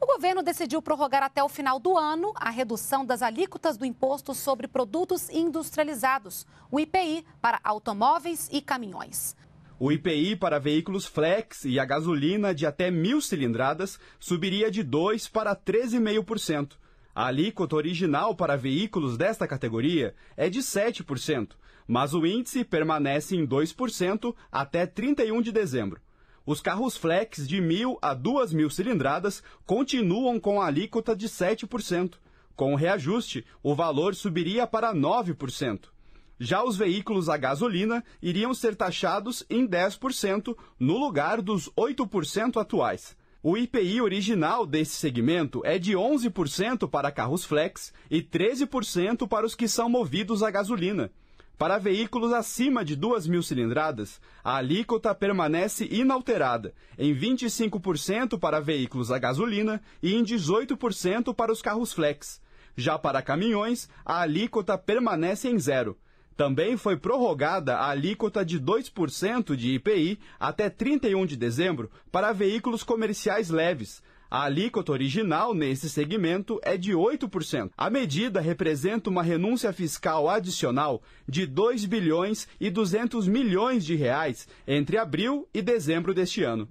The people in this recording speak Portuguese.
O governo decidiu prorrogar até o final do ano a redução das alíquotas do imposto sobre produtos industrializados, o IPI, para automóveis e caminhões. O IPI para veículos flex e a gasolina de até mil cilindradas subiria de 2% para 13,5%. A alíquota original para veículos desta categoria é de 7%, mas o índice permanece em 2% até 31 de dezembro. Os carros flex de 1.000 a 2.000 cilindradas continuam com a alíquota de 7%. Com o reajuste, o valor subiria para 9%. Já os veículos a gasolina iriam ser taxados em 10%, no lugar dos 8% atuais. O IPI original desse segmento é de 11% para carros flex e 13% para os que são movidos a gasolina. Para veículos acima de 2 mil cilindradas, a alíquota permanece inalterada, em 25% para veículos a gasolina e em 18% para os carros flex. Já para caminhões, a alíquota permanece em zero. Também foi prorrogada a alíquota de 2% de IPI até 31 de dezembro para veículos comerciais leves, a alíquota original nesse segmento é de 8%. A medida representa uma renúncia fiscal adicional de 2 bilhões e 200 milhões de reais entre abril e dezembro deste ano.